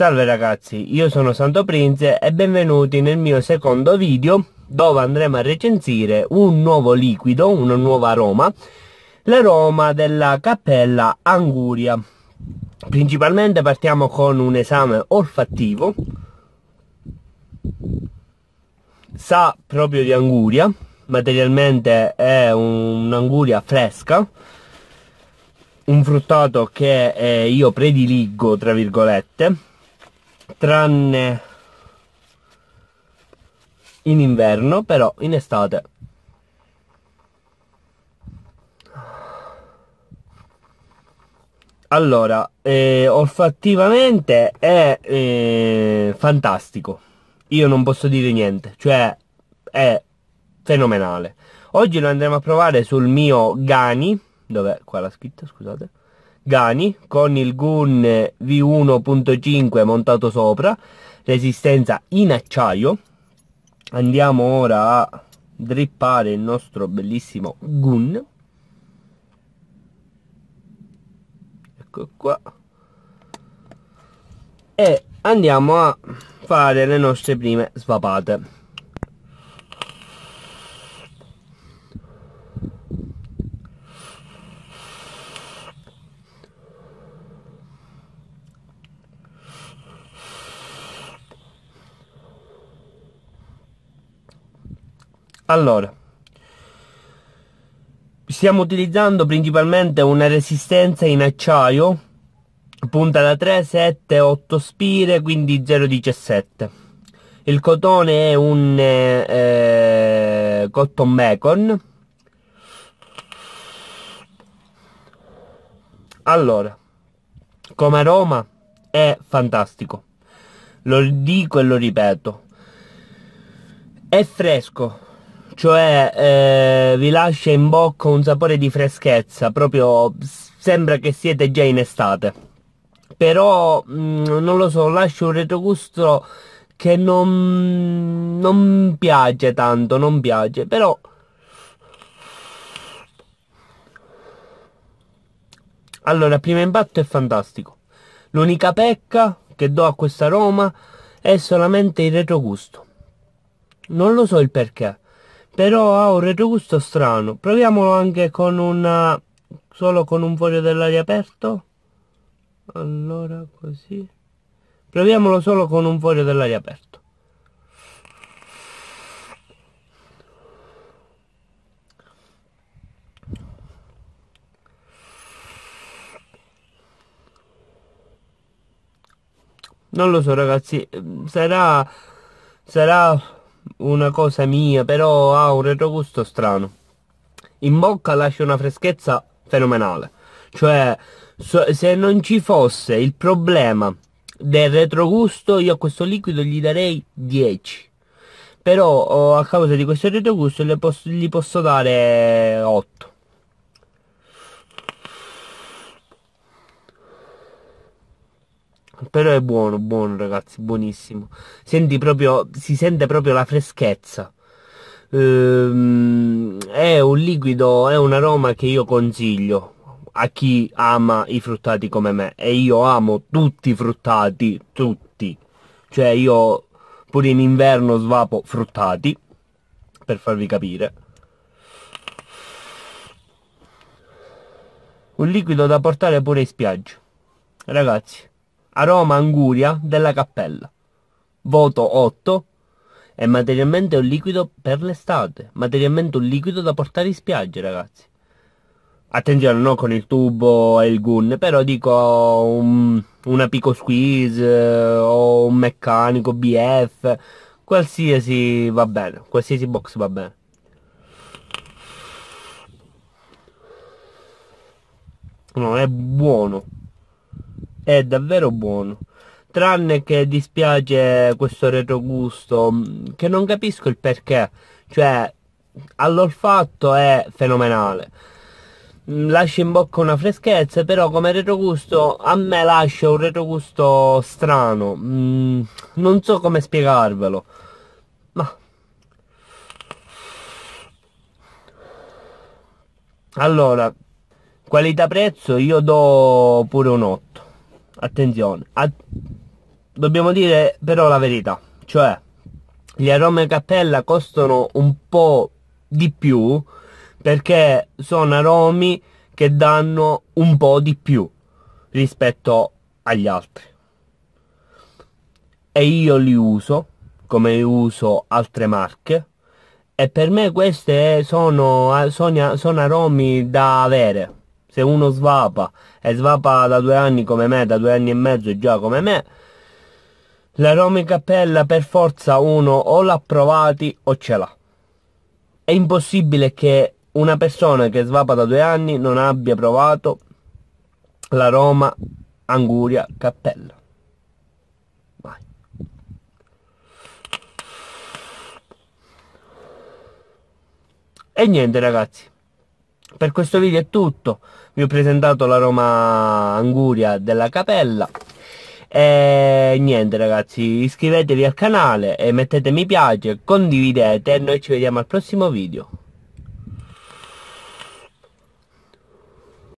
Salve ragazzi, io sono Santo Prince e benvenuti nel mio secondo video dove andremo a recensire un nuovo liquido, una nuova aroma, l'aroma della cappella Anguria. Principalmente partiamo con un esame olfattivo, sa proprio di anguria, materialmente è un'anguria fresca, un fruttato che eh, io prediligo tra virgolette tranne in inverno, però in estate Allora, eh, olfattivamente è eh, fantastico. Io non posso dire niente, cioè è fenomenale. Oggi lo andremo a provare sul mio Gani, dov'è qua la scritta, scusate. Gani con il Gun V1.5 montato sopra, resistenza in acciaio. Andiamo ora a drippare il nostro bellissimo Gun. Ecco qua. E andiamo a fare le nostre prime svapate. Allora, stiamo utilizzando principalmente una resistenza in acciaio, punta da 3, 7, 8 spire, quindi 0,17. Il cotone è un eh, cotton bacon. Allora, come aroma è fantastico, lo dico e lo ripeto. È fresco, cioè eh, vi lascia in bocca un sapore di freschezza, proprio sembra che siete già in estate. Però mh, mm, non lo so, lascia un retrogusto che non, non piace tanto, non piace, però Allora, primo impatto è fantastico. L'unica pecca che do a questa Roma è solamente il retrogusto. Non lo so il perché però ha un retrogusto strano proviamolo anche con un eh, solo con un foglio dell'aria aperto allora così proviamolo solo con un foglio dell'aria aperto non lo so ragazzi sarà sarà una cosa mia, però ha un retrogusto strano. In bocca lascia una freschezza fenomenale. Cioè, se non ci fosse il problema del retrogusto, io a questo liquido gli darei 10. Però oh, a causa di questo retrogusto gli posso, gli posso dare 8. Però è buono, buono ragazzi, buonissimo. Senti proprio, si sente proprio la freschezza. Ehm, è un liquido, è un aroma che io consiglio a chi ama i fruttati come me. E io amo tutti i fruttati, tutti. Cioè io pure in inverno svapo fruttati, per farvi capire. Un liquido da portare pure in spiaggia. Ragazzi, aroma anguria della cappella. Voto 8. È materialmente un liquido per l'estate, materialmente un liquido da portare in spiaggia, ragazzi. Attenzione, non con il tubo e il gun, però dico un, una Pico Squeeze eh, o un meccanico BF, qualsiasi va bene, qualsiasi box va bene. No, è buono, è davvero buono tranne che dispiace questo retrogusto mm, che non capisco il perché cioè all'olfatto è fenomenale mm, lascia in bocca una freschezza però come retrogusto a me lascia un retrogusto strano mm, non so come spiegarvelo ma allora qualità prezzo io do pure un 8 attenzione, a... dobbiamo dire però la verità, cioè gli aromi cappella costano un po' di più perché sono aromi che danno un po' di più rispetto agli altri e io li uso come uso altre marche e per me queste sono, sono, sono aromi da avere se uno svapa e svapa da due anni come me, da due anni e mezzo già come me, l'aroma in Cappella per forza uno o l'ha provati o ce l'ha. È impossibile che una persona che svapa da due anni non abbia provato l'aroma Anguria Cappella. E niente ragazzi. Per questo video è tutto, vi ho presentato la Roma Anguria della Capella e niente ragazzi, iscrivetevi al canale, mettete mi piace, condividete e noi ci vediamo al prossimo video.